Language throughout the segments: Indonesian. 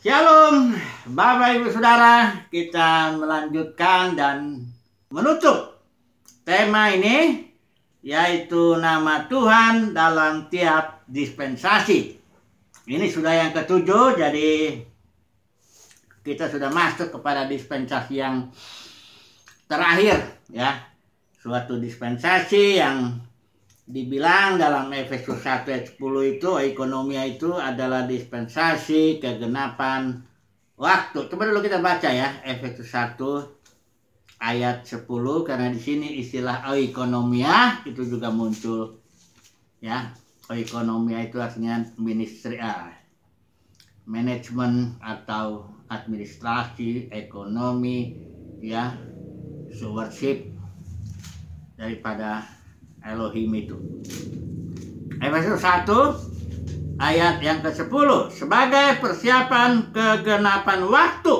Shalom, Bapak Ibu Saudara, kita melanjutkan dan menutup tema ini yaitu nama Tuhan dalam tiap dispensasi. Ini sudah yang ketujuh, jadi kita sudah masuk kepada dispensasi yang terakhir ya. Suatu dispensasi yang dibilang dalam Efesus 1 ayat 10 itu ekonomi itu adalah dispensasi kegenapan waktu. Coba dulu kita baca ya Efesus 1 ayat 10 karena di sini istilah ekonomia itu juga muncul ya. ekonomia itu artinya ministry ah, manajemen atau administrasi, ekonomi ya, stewardship daripada Elohim itu. Efesus 1 ayat yang ke-10 sebagai persiapan kegenapan waktu.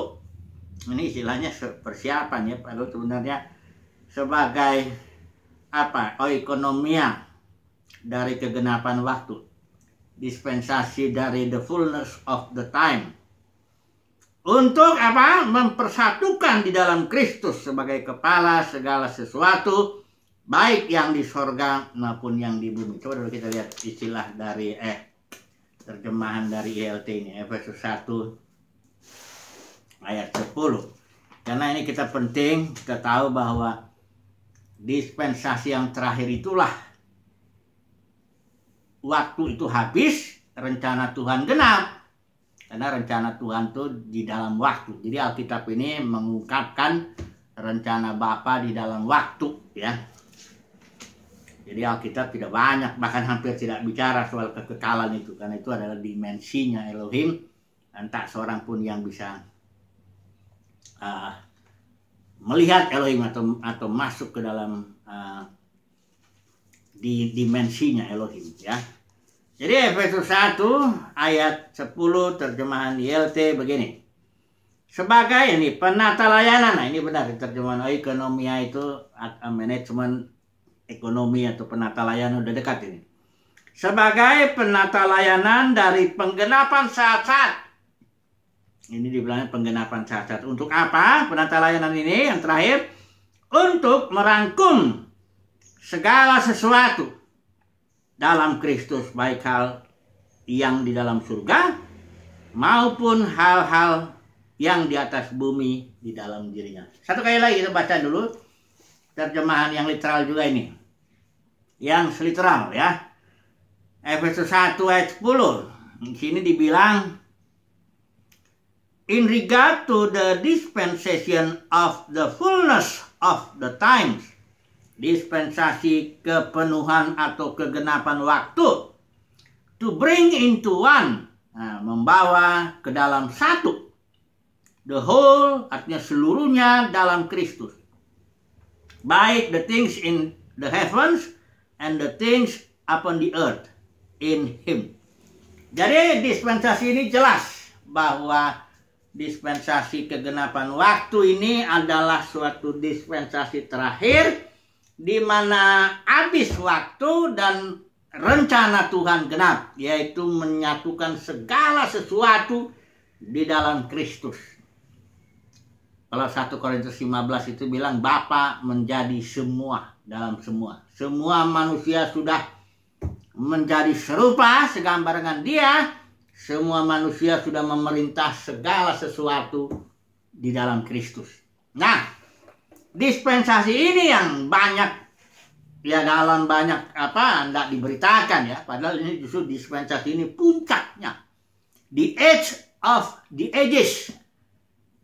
Ini istilahnya persiapan ya, padahal sebenarnya sebagai apa? Oikonomia dari kegenapan waktu. Dispensasi dari the fullness of the time. Untuk apa? Mempersatukan di dalam Kristus sebagai kepala segala sesuatu baik yang di sorga maupun yang di bumi. Coba dulu kita lihat istilah dari eh terjemahan dari ILT ini Efesus 1 ayat 10. Karena ini kita penting kita tahu bahwa dispensasi yang terakhir itulah waktu itu habis, rencana Tuhan genap. Karena rencana Tuhan itu di dalam waktu. Jadi Alkitab ini mengungkapkan rencana Bapa di dalam waktu ya. Jadi Alkitab tidak banyak, bahkan hampir tidak bicara soal kekekalan itu, karena itu adalah dimensinya Elohim, dan tak seorang pun yang bisa uh, melihat Elohim atau atau masuk ke dalam uh, di dimensinya Elohim, ya. Jadi Efesus 1 ayat 10 terjemahan YLT begini. Sebagai ini penata layanan, nah ini benar terjemahan ekonomi itu ah, manajemen ekonomi atau penata layanan udah dekat ini. Sebagai penata layanan dari penggenapan saat-saat. Ini dibilangnya penggenapan saat-saat. Untuk apa penata layanan ini? Yang terakhir, untuk merangkum segala sesuatu dalam Kristus baik hal yang di dalam surga maupun hal-hal yang di atas bumi di dalam dirinya. Satu kali lagi kita baca dulu terjemahan yang literal juga ini yang literal ya. Efesus 1 ayat 10. Di sini dibilang in regard to the dispensation of the fullness of the times. Dispensasi kepenuhan atau kegenapan waktu. To bring into one. Nah, membawa ke dalam satu. The whole artinya seluruhnya dalam Kristus. Baik the things in the heavens and the things upon the earth in him. Jadi dispensasi ini jelas bahwa dispensasi kegenapan waktu ini adalah suatu dispensasi terakhir di mana habis waktu dan rencana Tuhan genap yaitu menyatukan segala sesuatu di dalam Kristus. Kalau 1 Korintus 15 itu bilang Bapa menjadi semua dalam semua. Semua manusia sudah menjadi serupa segambar dengan dia. Semua manusia sudah memerintah segala sesuatu di dalam Kristus. Nah, dispensasi ini yang banyak ya dalam banyak apa tidak diberitakan ya padahal ini justru dispensasi ini puncaknya the age of the ages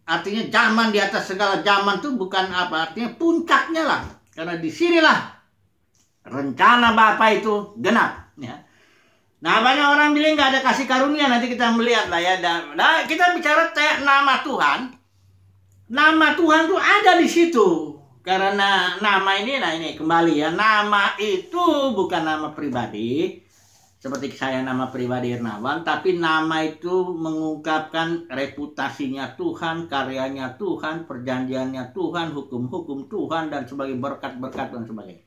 artinya zaman di atas segala zaman tuh bukan apa artinya puncaknya lah karena disinilah rencana Bapak itu genap. Ya. Nah banyak orang bilang nggak ada kasih karunia nanti kita melihat lah ya. Nah, nah kita bicara nama Tuhan. Nama Tuhan tuh ada di situ. Karena nama ini, nah ini kembali ya. Nama itu bukan nama pribadi seperti saya nama pribadi Irnawan, tapi nama itu mengungkapkan reputasinya Tuhan, karyanya Tuhan, perjanjiannya Tuhan, hukum-hukum Tuhan, dan sebagai berkat-berkat dan sebagainya.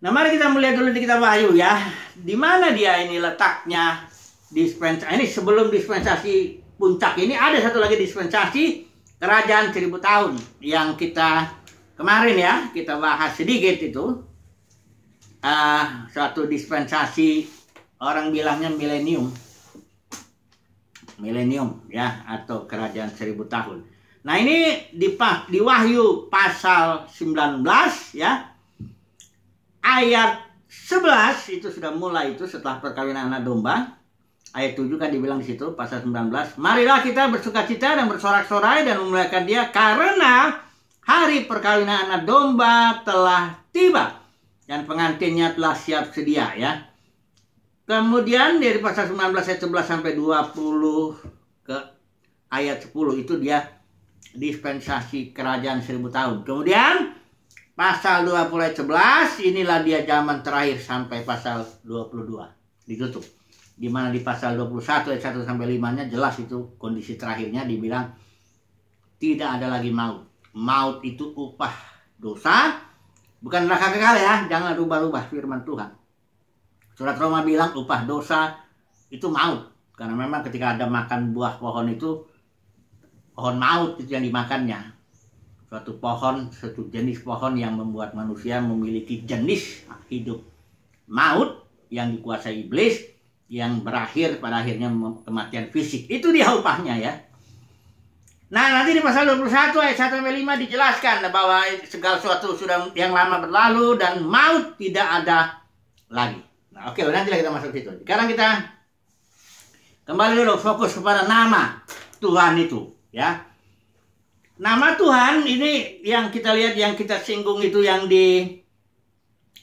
Nah mari kita melihat dulu di kitab Wahyu ya. Di mana dia ini letaknya dispensasi. Ini sebelum dispensasi puncak ini ada satu lagi dispensasi kerajaan seribu tahun. Yang kita kemarin ya kita bahas sedikit itu uh, suatu dispensasi orang bilangnya milenium milenium ya atau kerajaan seribu tahun nah ini di, di Wahyu pasal 19 ya ayat 11 itu sudah mulai itu setelah perkawinan anak domba ayat 7 kan dibilang di situ pasal 19 marilah kita bersuka cita dan bersorak-sorai dan memuliakan dia karena hari perkawinan anak domba telah tiba dan pengantinnya telah siap sedia ya. Kemudian dari pasal 19 ayat 11 sampai 20 ke ayat 10 itu dia dispensasi kerajaan 1000 tahun. Kemudian pasal 20 ayat 11 inilah dia zaman terakhir sampai pasal 22 ditutup. Di mana di pasal 21 ayat 1 sampai 5-nya jelas itu kondisi terakhirnya dibilang tidak ada lagi maut. Maut itu upah dosa, Bukan neraka kekal ya, jangan rubah-rubah firman Tuhan. Surat Roma bilang upah dosa itu maut. Karena memang ketika ada makan buah pohon itu, pohon maut itu yang dimakannya. Suatu pohon, suatu jenis pohon yang membuat manusia memiliki jenis hidup maut yang dikuasai iblis yang berakhir pada akhirnya kematian fisik. Itu dia upahnya ya Nah nanti di pasal 21 ayat 1 sampai 5 dijelaskan bahwa segala sesuatu sudah yang lama berlalu dan maut tidak ada lagi. Nah oke okay, nanti kita masuk situ. Sekarang kita kembali dulu fokus kepada nama Tuhan itu ya. Nama Tuhan ini yang kita lihat yang kita singgung itu yang di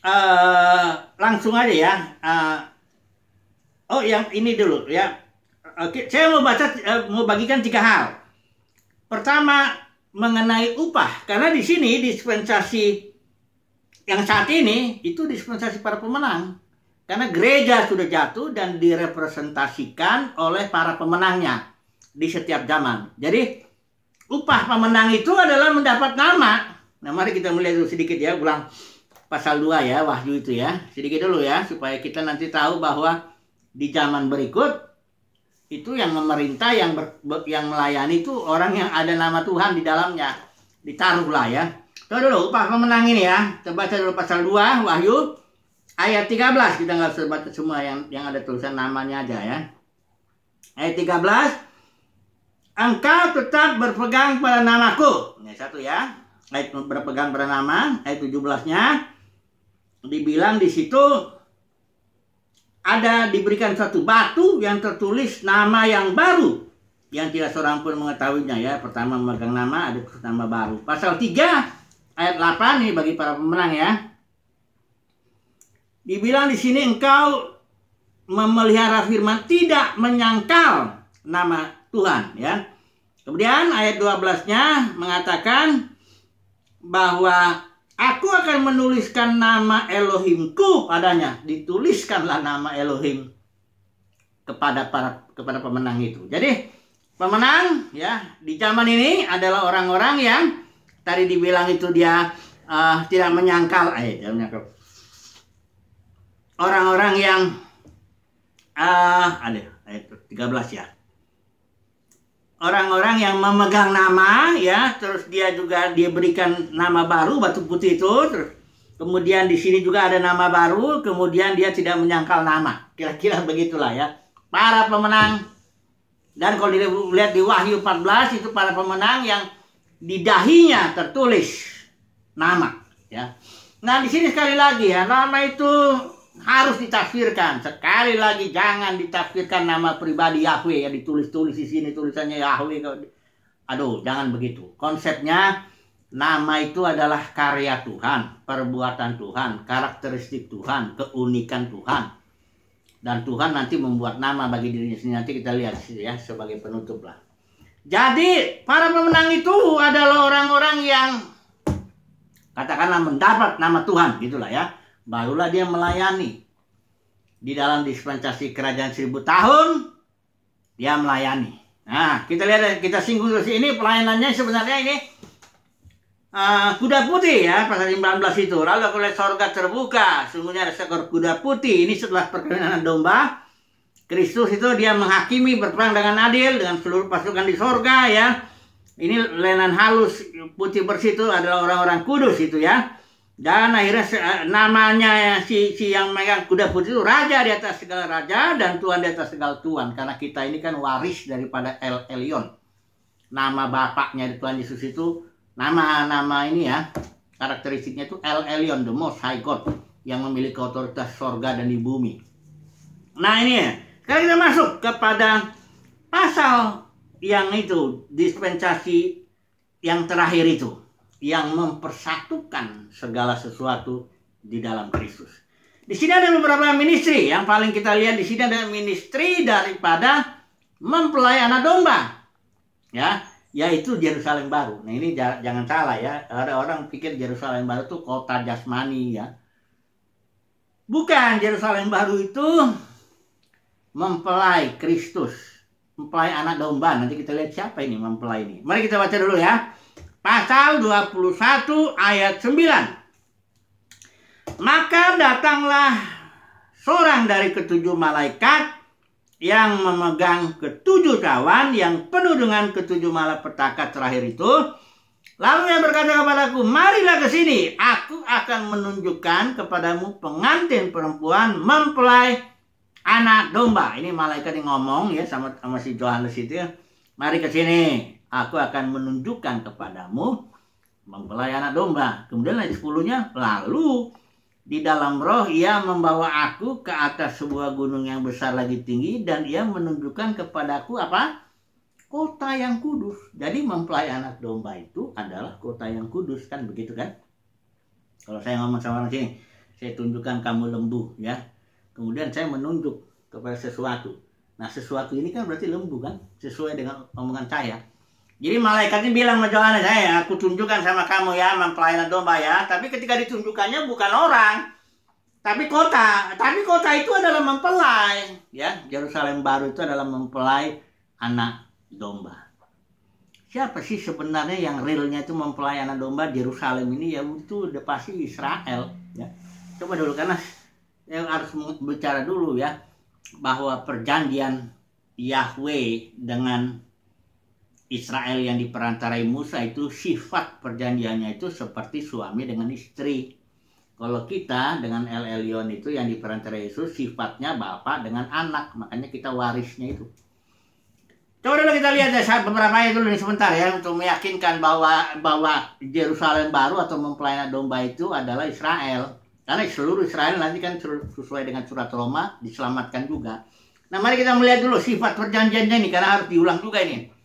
uh, langsung aja ya. Uh, oh yang ini dulu ya. Oke, saya mau baca eh, mau bagikan tiga hal. Pertama, mengenai upah. Karena di sini dispensasi yang saat ini itu dispensasi para pemenang. Karena gereja sudah jatuh dan direpresentasikan oleh para pemenangnya di setiap zaman. Jadi upah pemenang itu adalah mendapat nama. Nah mari kita mulai dulu sedikit ya ulang pasal 2 ya Wahyu itu ya. Sedikit dulu ya supaya kita nanti tahu bahwa di zaman berikut itu yang memerintah yang ber, yang melayani itu orang yang ada nama Tuhan di dalamnya ditaruhlah ya coba dulu Pak pemenang ini ya coba baca dulu pasal 2 Wahyu ayat 13 kita nggak usah baca semua yang yang ada tulisan namanya aja ya ayat 13 engkau tetap berpegang pada namaku ini satu ya ayat berpegang pada nama ayat 17 nya dibilang di situ ada diberikan satu batu yang tertulis nama yang baru yang tidak seorang pun mengetahuinya ya pertama memegang nama ada nama baru pasal 3 ayat 8 nih bagi para pemenang ya dibilang di sini engkau memelihara firman tidak menyangkal nama Tuhan ya kemudian ayat 12 nya mengatakan bahwa Aku akan menuliskan nama Elohimku padanya. Dituliskanlah nama Elohim kepada para kepada pemenang itu. Jadi pemenang ya di zaman ini adalah orang-orang yang tadi dibilang itu dia uh, tidak menyangkal, eh tidak menyangkal. Orang-orang yang uh, ada ayat 13 ya orang-orang yang memegang nama ya terus dia juga diberikan nama baru batu putih itu terus kemudian di sini juga ada nama baru kemudian dia tidak menyangkal nama kira-kira begitulah ya para pemenang dan kalau dilihat di Wahyu 14 itu para pemenang yang di dahinya tertulis nama ya nah di sini sekali lagi ya nama itu harus ditafsirkan. Sekali lagi jangan ditafsirkan nama pribadi Yahweh ya ditulis-tulis di sini tulisannya Yahweh. Aduh, jangan begitu. Konsepnya nama itu adalah karya Tuhan, perbuatan Tuhan, karakteristik Tuhan, keunikan Tuhan. Dan Tuhan nanti membuat nama bagi dirinya sendiri. Nanti kita lihat ya sebagai penutup lah. Jadi para pemenang itu adalah orang-orang yang katakanlah mendapat nama Tuhan gitulah ya barulah dia melayani. Di dalam dispensasi kerajaan seribu tahun, dia melayani. Nah, kita lihat, kita singgung dulu sini pelayanannya sebenarnya ini uh, kuda putih ya pasal 19 itu lalu aku lihat sorga terbuka sungguhnya ada seekor kuda putih ini setelah perkawinan domba Kristus itu dia menghakimi berperang dengan adil dengan seluruh pasukan di sorga ya ini lenan halus putih bersih itu adalah orang-orang kudus itu ya dan akhirnya eh, namanya si, si yang megang kuda putih itu raja di atas segala raja dan tuan di atas segala tuan karena kita ini kan waris daripada El Elion nama bapaknya di Tuhan Yesus itu nama nama ini ya karakteristiknya itu El Elion the Most High God yang memiliki otoritas sorga dan di bumi nah ini ya sekarang kita masuk kepada pasal yang itu dispensasi yang terakhir itu yang mempersatukan segala sesuatu di dalam Kristus. Di sini ada beberapa ministry yang paling kita lihat di sini ada ministry daripada mempelai anak domba. Ya, yaitu Yerusalem baru. Nah, ini jangan salah ya. Ada orang pikir Yerusalem baru itu kota jasmani ya. Bukan Yerusalem baru itu mempelai Kristus, mempelai anak domba. Nanti kita lihat siapa ini mempelai ini. Mari kita baca dulu ya pasal 21 ayat 9. Maka datanglah seorang dari ketujuh malaikat yang memegang ketujuh cawan yang penuh dengan ketujuh petaka terakhir itu. Lalu yang berkata kepadaku, marilah ke sini, aku akan menunjukkan kepadamu pengantin perempuan mempelai anak domba. Ini malaikat yang ngomong ya sama, sama si Johannes itu ya. Mari ke sini, aku akan menunjukkan kepadamu mempelai anak domba. Kemudian ayat 10-nya, lalu di dalam roh ia membawa aku ke atas sebuah gunung yang besar lagi tinggi dan ia menunjukkan kepadaku apa? Kota yang kudus. Jadi mempelai anak domba itu adalah kota yang kudus kan begitu kan? Kalau saya ngomong sama orang sini, saya tunjukkan kamu lembu ya. Kemudian saya menunjuk kepada sesuatu. Nah sesuatu ini kan berarti lembu kan? Sesuai dengan omongan saya. Jadi malaikatnya bilang sama Johannes, saya eh, aku tunjukkan sama kamu ya mempelai domba ya. Tapi ketika ditunjukkannya bukan orang, tapi kota. Tapi kota itu adalah mempelai, ya. Yerusalem baru itu adalah mempelai anak domba. Siapa sih sebenarnya yang realnya itu mempelai anak domba di Yerusalem ini ya itu udah pasti Israel, ya. Coba dulu karena saya harus bicara dulu ya bahwa perjanjian Yahweh dengan Israel yang diperantarai Musa itu sifat perjanjiannya itu seperti suami dengan istri. Kalau kita dengan El Elyon itu yang diperantarai Yesus sifatnya bapak dengan anak, makanya kita warisnya itu. Coba dulu kita lihat ya saat beberapa ayat dulu nih sebentar ya untuk meyakinkan bahwa bahwa Yerusalem baru atau mempelana domba itu adalah Israel. Karena seluruh Israel nanti kan sesuai dengan surat Roma diselamatkan juga. Nah mari kita melihat dulu sifat perjanjiannya ini karena harus diulang juga ini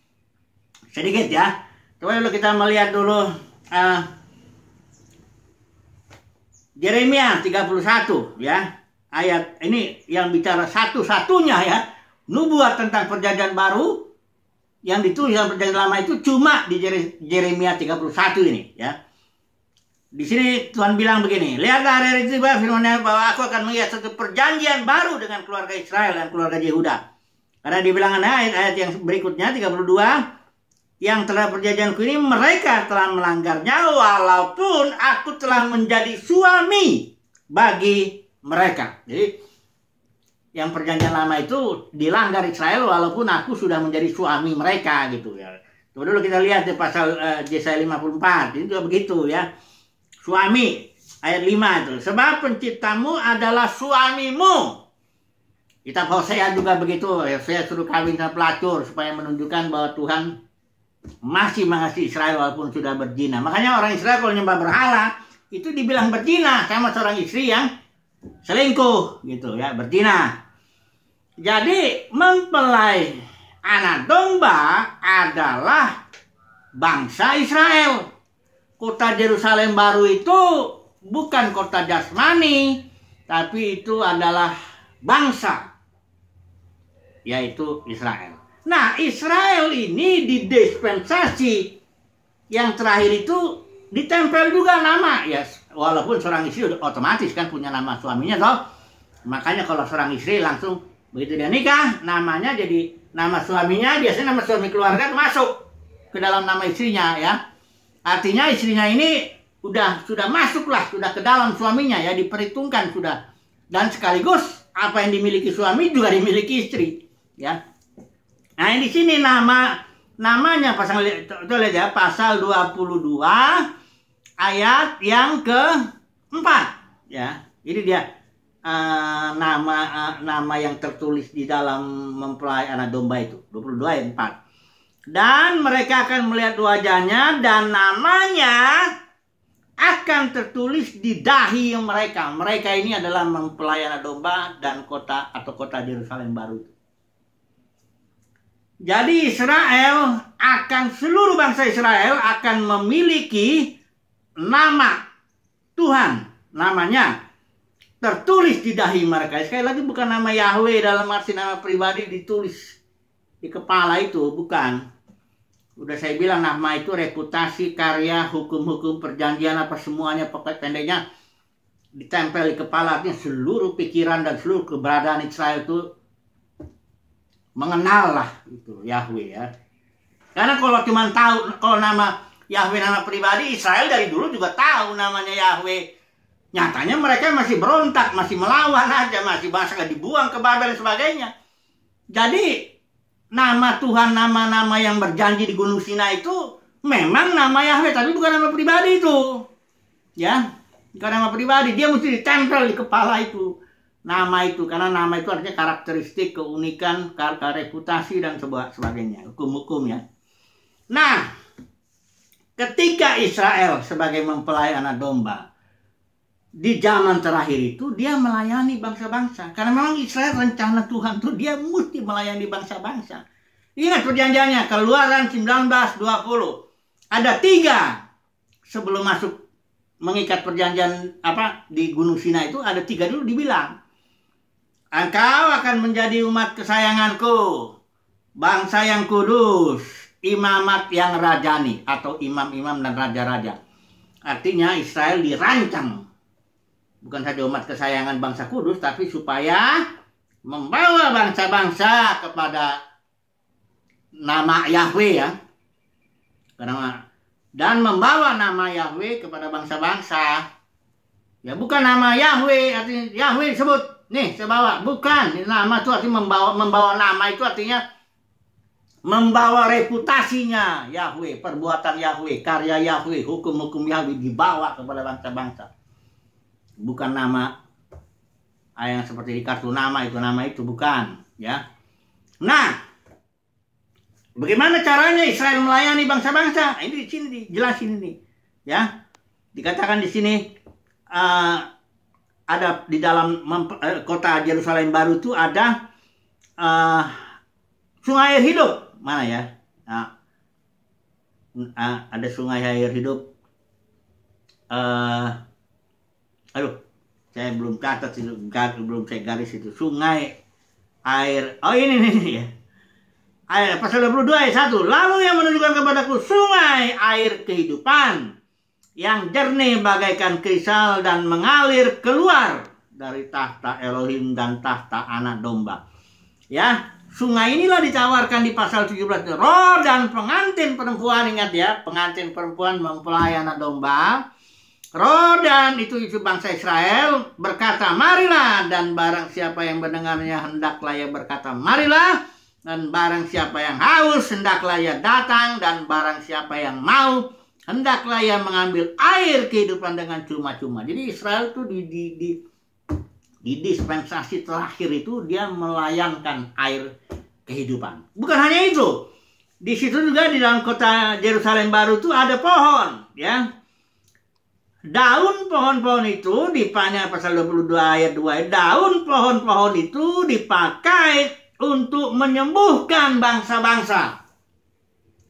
sedikit ya coba dulu kita melihat dulu uh, Jeremia 31 ya ayat ini yang bicara satu-satunya ya nubuat tentang perjanjian baru yang ditulis dalam perjanjian lama itu cuma di Jeremia 31 ini ya. Di sini Tuhan bilang begini, lihatlah hari ini bahwa firman bahwa aku akan melihat satu perjanjian baru dengan keluarga Israel dan keluarga Yehuda. Karena di nah, ayat-ayat yang berikutnya 32 yang telah perjanjianku ini mereka telah melanggarnya walaupun aku telah menjadi suami bagi mereka. Jadi yang perjanjian lama itu dilanggar Israel walaupun aku sudah menjadi suami mereka gitu ya. Coba dulu kita lihat di pasal uh, 54. Itu juga begitu ya. Suami ayat 5 itu. Sebab penciptamu adalah suamimu. Kitab Hosea juga begitu. Ya. saya suruh kawin sama pelacur supaya menunjukkan bahwa Tuhan masih mengasihi Israel walaupun sudah berzina. Makanya orang Israel kalau nyembah berhala itu dibilang berzina sama seorang istri yang selingkuh gitu ya, berzina. Jadi mempelai anak domba adalah bangsa Israel. Kota Yerusalem baru itu bukan kota jasmani, tapi itu adalah bangsa yaitu Israel. Nah, Israel ini di dispensasi yang terakhir itu ditempel juga nama ya walaupun seorang istri udah otomatis kan punya nama suaminya toh makanya kalau seorang istri langsung begitu dia nikah namanya jadi nama suaminya biasanya nama suami keluarga masuk ke dalam nama istrinya ya artinya istrinya ini udah sudah masuklah sudah ke dalam suaminya ya diperhitungkan sudah dan sekaligus apa yang dimiliki suami juga dimiliki istri ya Nah, di sini nama namanya pasang itu aja ya, pasal 22 ayat yang ke-4 ya. Ini dia uh, nama uh, nama yang tertulis di dalam mempelai anak domba itu 22 ayat 4. Dan mereka akan melihat wajahnya dan namanya akan tertulis di dahi mereka. Mereka ini adalah mempelai anak domba dan kota atau kota Yerusalem baru. Jadi Israel akan seluruh bangsa Israel akan memiliki nama Tuhan namanya tertulis di dahi mereka. Sekali lagi bukan nama Yahweh dalam arti nama pribadi ditulis di kepala itu, bukan. Udah saya bilang nama itu reputasi, karya, hukum-hukum, perjanjian apa semuanya pokoknya pendeknya ditempel di kepala artinya seluruh pikiran dan seluruh keberadaan Israel itu mengenal lah itu Yahweh ya. Karena kalau cuma tahu kalau nama Yahweh nama pribadi Israel dari dulu juga tahu namanya Yahweh. Nyatanya mereka masih berontak, masih melawan aja, masih bahasa dibuang ke Babel dan sebagainya. Jadi nama Tuhan, nama-nama yang berjanji di Gunung Sinai itu memang nama Yahweh, tapi bukan nama pribadi itu. Ya, bukan nama pribadi. Dia mesti ditempel di kepala itu nama itu karena nama itu artinya karakteristik keunikan karena reputasi dan sebagainya hukum-hukum ya nah ketika Israel sebagai mempelai anak domba di zaman terakhir itu dia melayani bangsa-bangsa karena memang Israel rencana Tuhan tuh dia mesti melayani bangsa-bangsa ingat perjanjiannya keluaran 1920 ada tiga sebelum masuk mengikat perjanjian apa di Gunung Sinai itu ada tiga dulu dibilang Engkau akan menjadi umat kesayanganku, bangsa yang kudus, imamat yang rajani atau imam-imam dan raja-raja. Artinya Israel dirancang bukan saja umat kesayangan bangsa kudus tapi supaya membawa bangsa-bangsa kepada nama Yahweh ya. Karena dan membawa nama Yahweh kepada bangsa-bangsa. Ya bukan nama Yahweh, artinya Yahweh disebut Nih, saya bawa. Bukan, nama itu artinya membawa membawa nama itu artinya membawa reputasinya Yahweh, perbuatan Yahweh, karya Yahweh, hukum-hukum Yahweh dibawa kepada bangsa-bangsa. Bukan nama ah, yang seperti di kartu nama itu nama itu bukan, ya. Nah, bagaimana caranya Israel melayani bangsa-bangsa? Nah, ini di sini dijelasin ini, ya. Dikatakan di sini uh, ada di dalam eh, kota Yerusalem baru itu ada uh, sungai air hidup mana ya nah, ah, ada sungai air hidup uh, aduh saya belum catat itu belum saya garis itu sungai air oh ini nih ya air pasal 22 ayat 1 lalu yang menunjukkan kepadaku sungai air kehidupan yang jernih bagaikan krisal dan mengalir keluar dari tahta Elohim dan tahta anak domba. Ya, sungai inilah ditawarkan di pasal 17. Roh dan pengantin perempuan ingat ya, pengantin perempuan mempelai anak domba. Roh dan itu itu bangsa Israel berkata, "Marilah" dan barang siapa yang mendengarnya hendaklah ia berkata, "Marilah" dan barang siapa yang haus hendaklah ia datang dan barang siapa yang mau hendaklah yang mengambil air kehidupan dengan cuma-cuma. Jadi Israel itu di, di, di, di dispensasi terakhir itu dia melayangkan air kehidupan. Bukan hanya itu, di situ juga di dalam kota Yerusalem baru itu ada pohon, ya. Daun pohon-pohon itu dipanah pasal 22 ayat 2, ya. daun pohon-pohon itu dipakai untuk menyembuhkan bangsa-bangsa.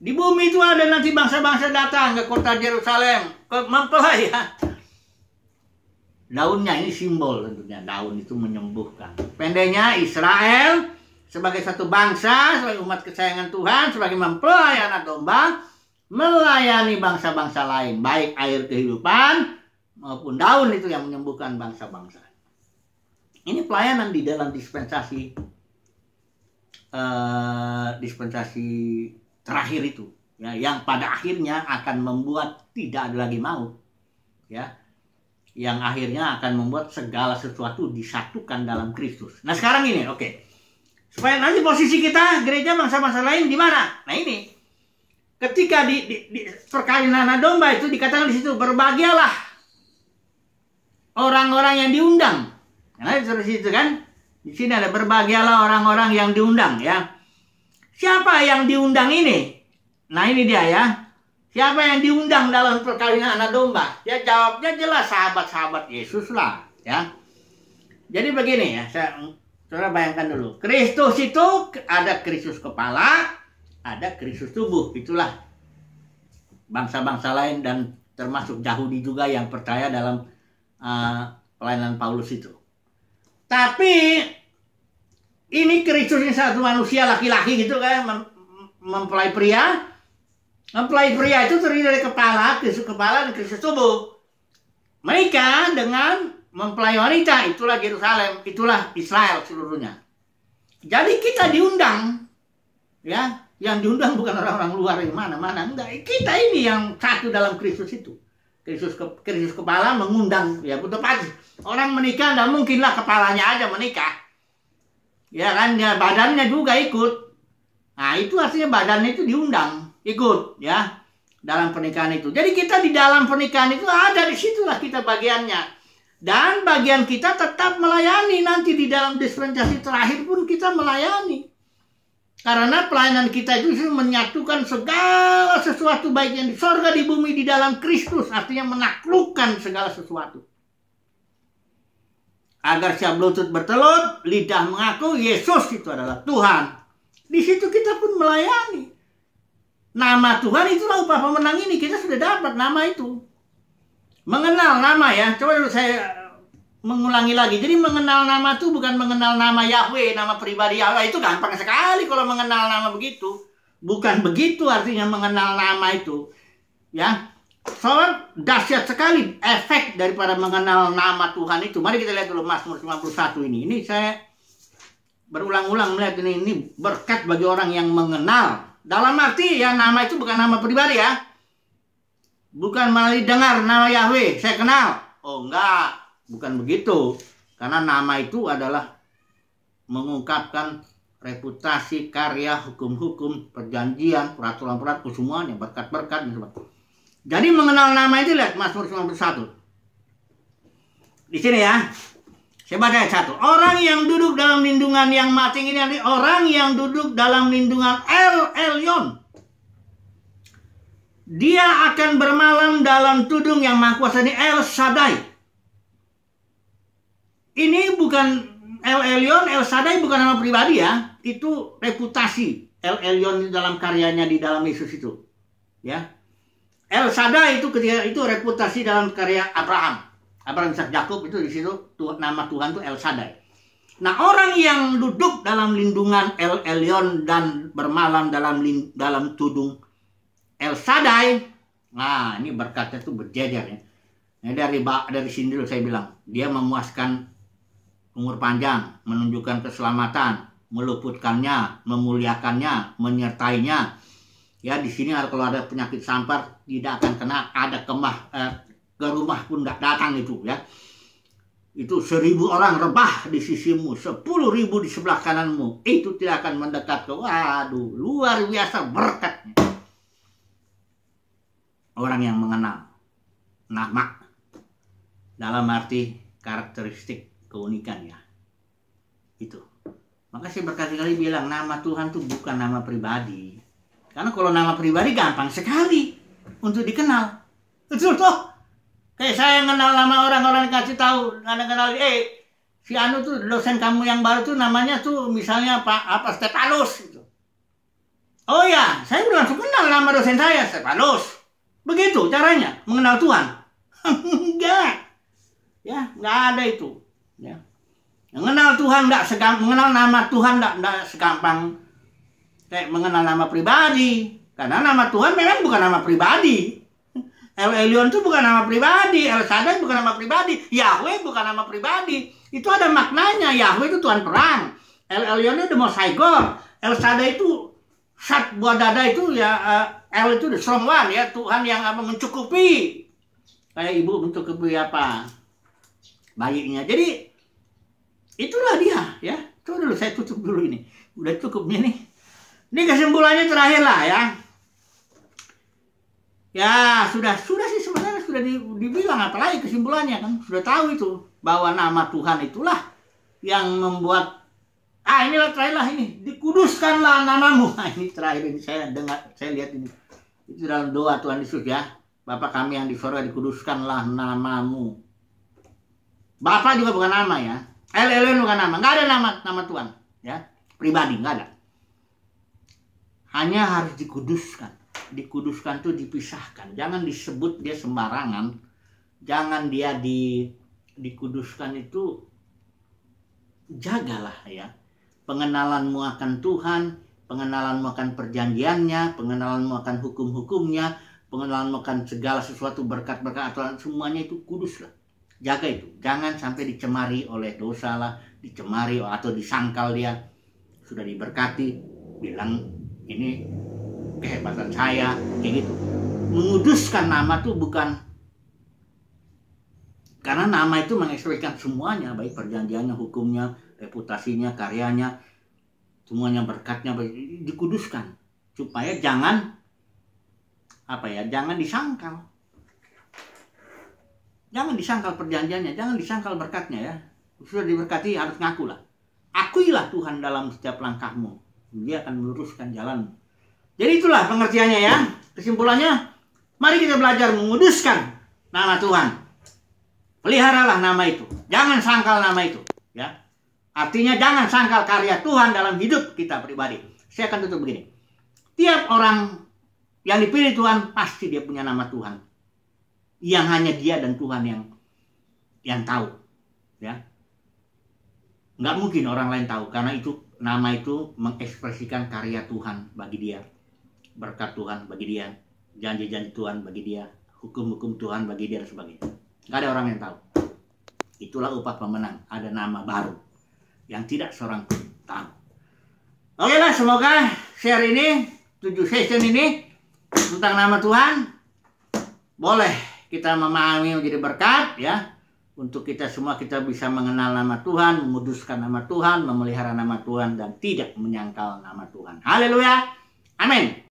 Di bumi itu ada nanti bangsa-bangsa datang ke kota Yerusalem, ke mempelai ya. Daunnya ini simbol tentunya, daun itu menyembuhkan. Pendeknya Israel sebagai satu bangsa, sebagai umat kesayangan Tuhan, sebagai mempelai anak domba, melayani bangsa-bangsa lain, baik air kehidupan maupun daun itu yang menyembuhkan bangsa-bangsa. Ini pelayanan di dalam dispensasi uh, dispensasi terakhir itu ya yang pada akhirnya akan membuat tidak ada lagi mau ya yang akhirnya akan membuat segala sesuatu disatukan dalam Kristus. Nah sekarang ini oke okay. supaya nanti posisi kita gereja bangsa-bangsa lain di mana? Nah ini ketika di, di, di perkawinan domba itu dikatakan di situ berbahagialah orang-orang yang diundang. Nah, terus itu kan di sini ada berbahagialah orang-orang yang diundang ya. Siapa yang diundang ini? Nah ini dia ya. Siapa yang diundang dalam perkawinan anak domba? Ya jawabnya jelas sahabat-sahabat Yesus lah ya. Jadi begini ya, saya coba bayangkan dulu. Kristus itu ada Kristus kepala, ada Kristus tubuh. Itulah bangsa-bangsa lain dan termasuk Yahudi juga yang percaya dalam uh, pelayanan Paulus itu. Tapi ini Kristus satu manusia laki-laki gitu kan mem mempelai pria. Mempelai pria itu terdiri dari kepala, Kristus kepala dan Kristus tubuh. Mereka dengan mempelai wanita itulah Yerusalem, itulah Israel seluruhnya. Jadi kita diundang ya, yang diundang bukan orang-orang luar yang mana-mana, enggak. Kita ini yang satu dalam Kristus itu. Kristus ke, Kristus kepala mengundang ya betul pasti orang menikah tidak mungkinlah kepalanya aja menikah ya kan ya badannya juga ikut nah itu artinya badannya itu diundang ikut ya dalam pernikahan itu jadi kita di dalam pernikahan itu ada di situlah kita bagiannya dan bagian kita tetap melayani nanti di dalam dispensasi terakhir pun kita melayani karena pelayanan kita itu menyatukan segala sesuatu baik yang di sorga di bumi di dalam Kristus artinya menaklukkan segala sesuatu agar siap lutut bertelut, lidah mengaku Yesus itu adalah Tuhan. Di situ kita pun melayani. Nama Tuhan itulah upah pemenang ini. Kita sudah dapat nama itu. Mengenal nama ya. Coba dulu saya eh, mengulangi lagi. Jadi mengenal nama itu bukan mengenal nama Yahweh, nama pribadi Allah. Itu gampang sekali kalau mengenal nama begitu. Bukan begitu artinya mengenal nama itu. Ya, Soal dahsyat sekali efek daripada mengenal nama Tuhan itu. Mari kita lihat dulu Mazmur 51 ini. Ini saya berulang-ulang melihat ini, ini berkat bagi orang yang mengenal. Dalam arti ya nama itu bukan nama pribadi ya. Bukan malah dengar nama Yahweh, saya kenal. Oh enggak, bukan begitu. Karena nama itu adalah mengungkapkan reputasi, karya, hukum-hukum, perjanjian, peraturan-peraturan, semuanya, berkat-berkat dan sebagainya. Jadi mengenal nama itu lihat Mazmur 91. Di sini ya. Saya baca ayat 1. Orang yang duduk dalam lindungan yang mati ini nanti orang yang duduk dalam lindungan El Elyon. Dia akan bermalam dalam tudung yang maha kuasa ini El Shaddai. Ini bukan El Elyon, El Shaddai bukan nama pribadi ya. Itu reputasi El Elyon dalam karyanya di dalam Yesus itu. Ya, El Sada itu ketika itu reputasi dalam karya Abraham. Abraham Isaac Yakub itu di situ nama Tuhan itu El Sadai. Nah, orang yang duduk dalam lindungan El Elyon dan bermalam dalam dalam tudung El Sadai. Nah, ini berkatnya itu berjejer ya. Nah, dari dari sini dulu saya bilang, dia memuaskan umur panjang, menunjukkan keselamatan, meluputkannya, memuliakannya, menyertainya, ya di sini kalau ada penyakit sampar tidak akan kena ada kemah eh, ke rumah pun nggak datang itu ya itu seribu orang rebah di sisimu sepuluh ribu di sebelah kananmu itu tidak akan mendekat ke waduh luar biasa berkatnya orang yang mengenal nama dalam arti karakteristik keunikan ya itu maka saya berkali-kali bilang nama Tuhan tuh bukan nama pribadi karena kalau nama pribadi gampang sekali untuk dikenal. Betul toh? Kayak saya kenal nama orang-orang kasih tahu, ada kenal eh si anu tuh dosen kamu yang baru tuh namanya tuh misalnya Pak apa Stepanus gitu. Oh ya, saya belum langsung kenal nama dosen saya Stepanus. Begitu caranya mengenal Tuhan. enggak. Ya, enggak ada itu. Ya. Mengenal Tuhan enggak segampang mengenal nama Tuhan enggak, enggak segampang kayak mengenal nama pribadi. Karena nama Tuhan memang bukan nama pribadi. El Elyon itu bukan nama pribadi, El Shaddai bukan nama pribadi, Yahweh bukan nama pribadi. Itu ada maknanya, Yahweh itu Tuhan perang. El Elyon itu mau God, El Shaddai itu Sat buat dada itu ya eh, El itu the strong one ya, Tuhan yang apa mencukupi. Kayak ibu mencukupi apa? Bayinya. Jadi itulah dia ya. Coba dulu saya tutup dulu ini. Udah cukupnya nih. Ini kesimpulannya terakhir lah ya. Ya sudah sudah sih sebenarnya sudah dibilang apalagi kesimpulannya kan sudah tahu itu bahwa nama Tuhan itulah yang membuat ah inilah terakhir lah ini dikuduskanlah namamu nah, ini terakhir ini saya dengar saya lihat ini itu dalam doa Tuhan Yesus ya Bapak kami yang di sorga dikuduskanlah namamu Bapak juga bukan nama ya Elen bukan nama nggak ada nama nama Tuhan ya pribadi nggak ada hanya harus dikuduskan. Dikuduskan itu dipisahkan. Jangan disebut dia sembarangan. Jangan dia di dikuduskan itu jagalah ya. Pengenalanmu akan Tuhan, pengenalanmu akan perjanjiannya, pengenalanmu akan hukum-hukumnya, pengenalanmu akan segala sesuatu berkat-berkat aturan semuanya itu kudus lah. Jaga itu, jangan sampai dicemari oleh dosa lah, dicemari atau disangkal dia sudah diberkati bilang ini kehebatan saya kayak gitu menguduskan nama tuh bukan karena nama itu mengekspresikan semuanya baik perjanjiannya hukumnya reputasinya karyanya semuanya berkatnya dikuduskan supaya jangan apa ya jangan disangkal jangan disangkal perjanjiannya jangan disangkal berkatnya ya sudah diberkati harus ngaku lah akuilah Tuhan dalam setiap langkahmu dia akan meluruskan jalan. Jadi itulah pengertiannya ya. Kesimpulannya, mari kita belajar menguduskan nama Tuhan. Peliharalah nama itu. Jangan sangkal nama itu, ya. Artinya jangan sangkal karya Tuhan dalam hidup kita pribadi. Saya akan tutup begini. Tiap orang yang dipilih Tuhan pasti dia punya nama Tuhan. Yang hanya dia dan Tuhan yang yang tahu, ya. Nggak mungkin orang lain tahu karena itu nama itu mengekspresikan karya Tuhan bagi dia, berkat Tuhan bagi dia, janji-janji Tuhan bagi dia, hukum-hukum Tuhan bagi dia dan sebagainya. Gak ada orang yang tahu. Itulah upah pemenang, ada nama baru yang tidak seorang pun tahu. Oke lah, semoga share ini, tujuh session ini tentang nama Tuhan boleh kita memahami menjadi berkat ya untuk kita semua kita bisa mengenal nama Tuhan, menguduskan nama Tuhan, memelihara nama Tuhan, dan tidak menyangkal nama Tuhan. Haleluya. Amin.